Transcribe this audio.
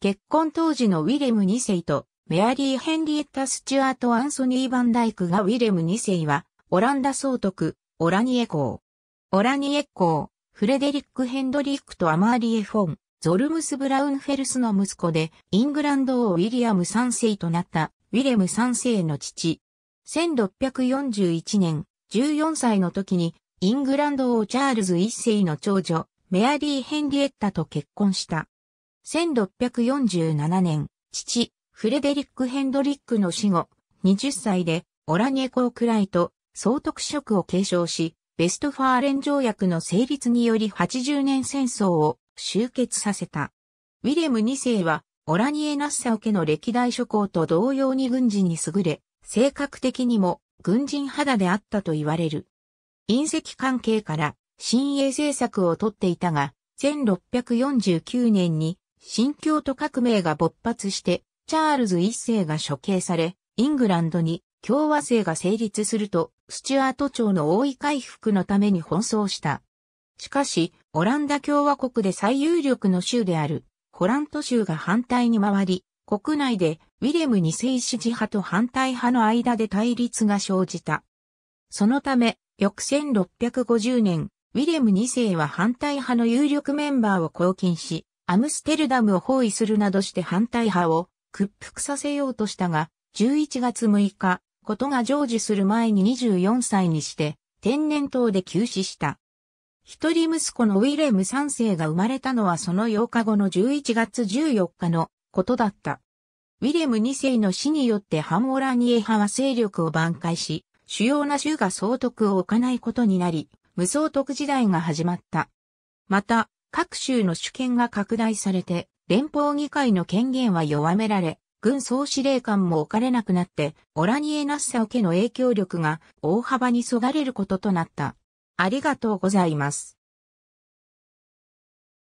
結婚当時のウィレム2世とメアリー・ヘンリエッタ・スチュアート・アンソニー・バンダイクがウィレム2世はオランダ総督オラニエ公。オラニエ公、フレデリック・ヘンドリックとアマーリエ・フォン、ゾルムス・ブラウンフェルスの息子でイングランド王ウィリアム3世となったウィレム3世の父。1641年、14歳の時にイングランド王チャールズ1世の長女、メアリー・ヘンリエッタと結婚した。1647年、父、フレデリック・ヘンドリックの死後、20歳でオラニエ公クライと総督職を継承し、ベストファーレン条約の成立により80年戦争を終結させた。ウィレム2世は、オラニエ・ナッサオ家の歴代諸侯と同様に軍事に優れ、性格的にも軍人肌であったと言われる。隕石関係から、新鋭政策をとっていたが、1649年に新教徒革命が勃発して、チャールズ一世が処刑され、イングランドに共和制が成立すると、スチュアート朝の王位回復のために奔走した。しかし、オランダ共和国で最有力の州である、ホラント州が反対に回り、国内でウィレム二世支持派と反対派の間で対立が生じた。そのため、翌1650年、ウィレム二世は反対派の有力メンバーを公金し、アムステルダムを包囲するなどして反対派を屈服させようとしたが、11月6日、ことが成就する前に24歳にして、天然痘で急死した。一人息子のウィレム3世が生まれたのはその8日後の11月14日のことだった。ウィレム2世の死によってハンオラニエ派は勢力を挽回し、主要な州が総督を置かないことになり、無総督時代が始まった。また、各州の主権が拡大されて、連邦議会の権限は弱められ、軍総司令官も置かれなくなって、オラニエ・ナッサオ家の影響力が大幅にそがれることとなった。ありがとうございます。